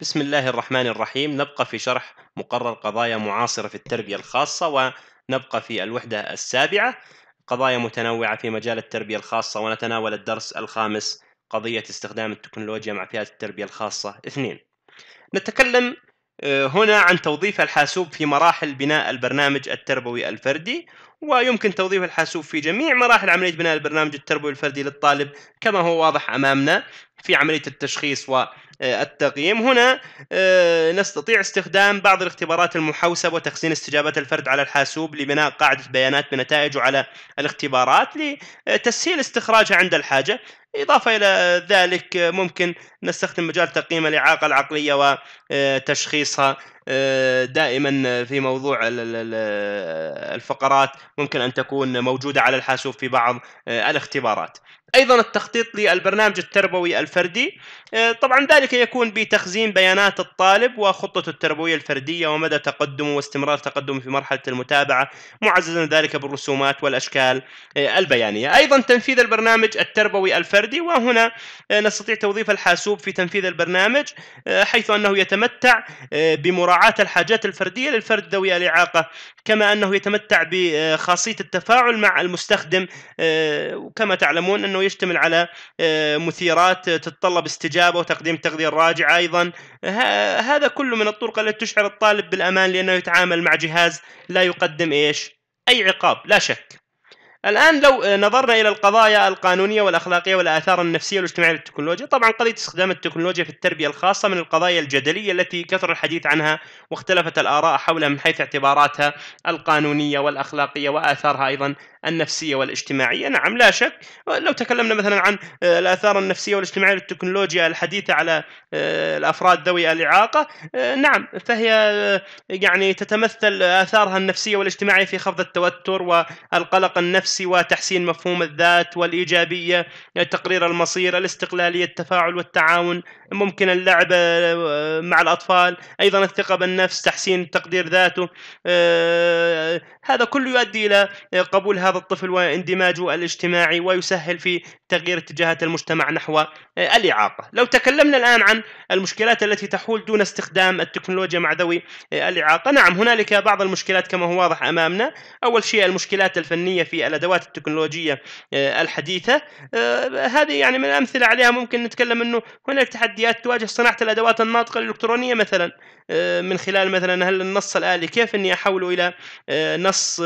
بسم الله الرحمن الرحيم نبقى في شرح مقرر قضايا معاصرة في التربية الخاصة ونبقى في الوحدة السابعة قضايا متنوعة في مجال التربية الخاصة ونتناول الدرس الخامس قضية استخدام التكنولوجيا مع فئات التربية الخاصة اثنين نتكلم آه، هنا عن توظيف الحاسوب في مراحل بناء البرنامج التربوي الفردي ويمكن توظيف الحاسوب في جميع مراحل عملية بناء البرنامج التربوي الفردي للطالب كما هو واضح أمامنا في عملية التشخيص و آه، التقييم هنا آه، نستطيع استخدام بعض الاختبارات المحوسبة وتخزين استجابات الفرد على الحاسوب لبناء قاعدة بيانات بنتائجه على الاختبارات لتسهيل استخراجها عند الحاجة إضافة إلى ذلك آه، ممكن نستخدم مجال تقييم الإعاقة العقلية وتشخيصها دائما في موضوع الفقرات ممكن أن تكون موجودة على الحاسوب في بعض الاختبارات ايضا التخطيط للبرنامج التربوي الفردي آه، طبعا ذلك يكون بتخزين بيانات الطالب وخطته التربويه الفرديه ومدى تقدمه واستمرار تقدمه في مرحله المتابعه معززا ذلك بالرسومات والاشكال آه، البيانيه ايضا تنفيذ البرنامج التربوي الفردي وهنا آه، نستطيع توظيف الحاسوب في تنفيذ البرنامج حيث انه يتمتع بمراعاه الحاجات الفرديه للفرد ذوي الاعاقه كما انه يتمتع بخاصيه التفاعل مع المستخدم وكما تعلمون انه انه يشتمل على آه، مثيرات تتطلب استجابه وتقديم تغذيه راجعه ايضا هذا كله من الطرق التي تشعر الطالب بالامان لانه يتعامل مع جهاز لا يقدم ايش؟ اي عقاب لا شك. الان لو آه، نظرنا الى القضايا القانونيه والاخلاقيه والاثار النفسيه والاجتماعيه للتكنولوجيا، طبعا قضيه استخدام التكنولوجيا في التربيه الخاصه من القضايا الجدليه التي كثر الحديث عنها واختلفت الاراء حولها من حيث اعتباراتها القانونيه والاخلاقيه واثارها ايضا النفسيه والاجتماعيه نعم لا شك لو تكلمنا مثلا عن آه، الاثار النفسيه والاجتماعيه للتكنولوجيا الحديثه على آه، الافراد ذوي الاعاقه آه، نعم فهي يعني تتمثل اثارها النفسيه والاجتماعيه في خفض التوتر والقلق النفسي وتحسين مفهوم الذات والايجابيه تقرير المصير الاستقلاليه التفاعل والتعاون ممكن اللعب مع الاطفال ايضا الثقه بالنفس تحسين تقدير ذاته هذا كله يؤدي الى قبول هذا هذا الطفل واندماجه الاجتماعي ويسهل في تغيير اتجاهات المجتمع نحو الإعاقة لو تكلمنا الآن عن المشكلات التي تحول دون استخدام التكنولوجيا مع ذوي الإعاقة نعم هنالك بعض المشكلات كما هو واضح أمامنا أول شيء المشكلات الفنية في الأدوات التكنولوجية آه، الحديثة آه، هذه يعني من الأمثلة عليها ممكن نتكلم أنه هناك تحديات تواجه صناعة الأدوات الناطقة الإلكترونية مثلا آه، من خلال مثلا هل النص الآلي كيف أني أحوله إلى نص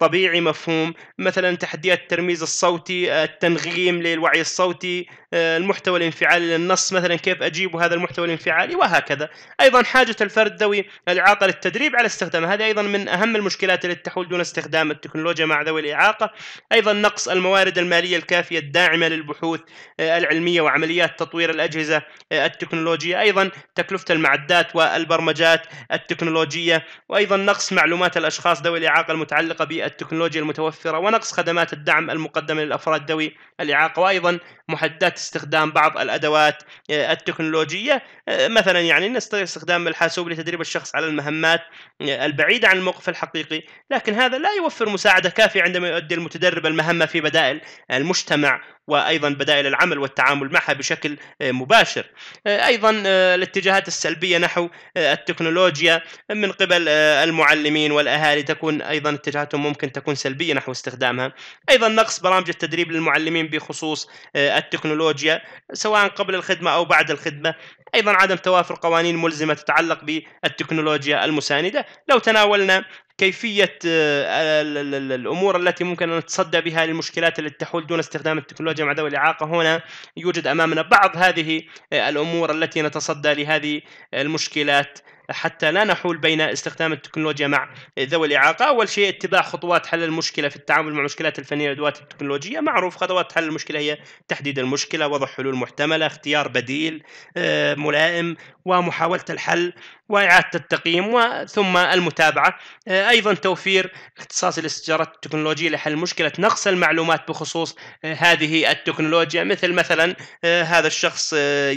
طبيعي مفهوم مفهوم مثلا تحديات الترميز الصوتي التنغيم للوعي الصوتي المحتوى الانفعالي للنص مثلا كيف اجيب هذا المحتوى الانفعالي وهكذا ايضا حاجه الفرد ذوي الاعاقه للتدريب على استخدامه هذه ايضا من اهم المشكلات التي تحول دون استخدام التكنولوجيا مع ذوي الاعاقه ايضا نقص الموارد الماليه الكافيه الداعمه للبحوث العلميه وعمليات تطوير الاجهزه التكنولوجيه ايضا تكلفه المعدات والبرمجات التكنولوجيه وايضا نقص معلومات الاشخاص ذوي الاعاقه المتعلقه بالتكنولوجيا المتوفرة ونقص خدمات الدعم المقدمة للأفراد ذوي الإعاقة وأيضا محددات استخدام بعض الأدوات آه، التكنولوجية آه، مثلا يعني نستطيع استخدام الحاسوب لتدريب الشخص على المهمات آه، البعيدة عن الموقف الحقيقي لكن هذا لا يوفر مساعدة كافية عندما يؤدي المتدرب المهمة في بدائل المجتمع وايضا بدائل العمل والتعامل معها بشكل مباشر. ايضا الاتجاهات السلبيه نحو التكنولوجيا من قبل المعلمين والاهالي تكون ايضا اتجاهاتهم ممكن تكون سلبيه. سلبية نحو استخدامها أيضا نقص برامج التدريب للمعلمين بخصوص آه، التكنولوجيا سواء قبل الخدمة أو بعد الخدمة أيضا عدم توافر قوانين ملزمة تتعلق بالتكنولوجيا المساندة لو تناولنا كيفية آه، الأمور التي ممكن أن نتصدى بها للمشكلات التي تحول دون استخدام التكنولوجيا مع ذوي الإعاقة هنا يوجد أمامنا بعض هذه آه، الأمور التي نتصدى لهذه المشكلات حتى لا نحول بين استخدام التكنولوجيا مع ذوي الإعاقة أول شيء اتباع خطوات حل المشكلة في التعامل مع مشكلات الفنية والأدوات التكنولوجية معروف خطوات حل المشكلة هي تحديد المشكلة وضع حلول محتملة اختيار بديل آه، ملائم ومحاولة الحل وإعادة التقييم ثم المتابعة آه، أيضا توفير اختصاص الاستشارات التكنولوجية لحل مشكلة نقص المعلومات بخصوص آه، هذه التكنولوجيا مثل مثلا آه، هذا الشخص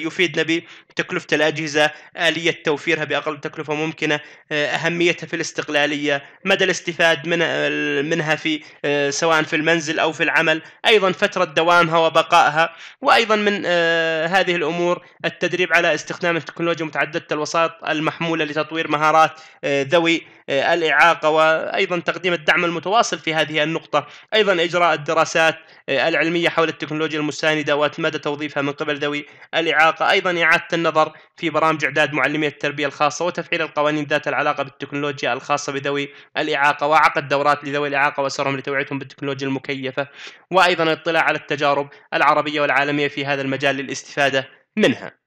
يفيدنا بتكلفة الأجهزة آلية توفيرها بأقل تكلفة ممكنة أهميتها في الاستقلالية مدى الاستفاد من منها في سواء في المنزل أو في العمل أيضا فترة دوامها وبقائها وأيضا من هذه الأمور التدريب على استخدام التكنولوجيا متعددة الوسائط المحمولة محمولة لتطوير مهارات آه، ذوي آه، الإعاقة وأيضا تقديم الدعم المتواصل في هذه النقطة أيضا إجراء الدراسات آه، العلمية حول التكنولوجيا المساندة ومدى توظيفها من قبل ذوي الإعاقة أيضا إعادة النظر في برامج إعداد معلمي التربية الخاصة وتفعيل القوانين ذات العلاقة بالتكنولوجيا الخاصة بذوي الإعاقة وعقد دورات لذوي الإعاقة وأسرهم لتوعيتهم بالتكنولوجيا المكيفة وأيضا الاطلاع على التجارب العربية والعالمية في هذا المجال للاستفادة منها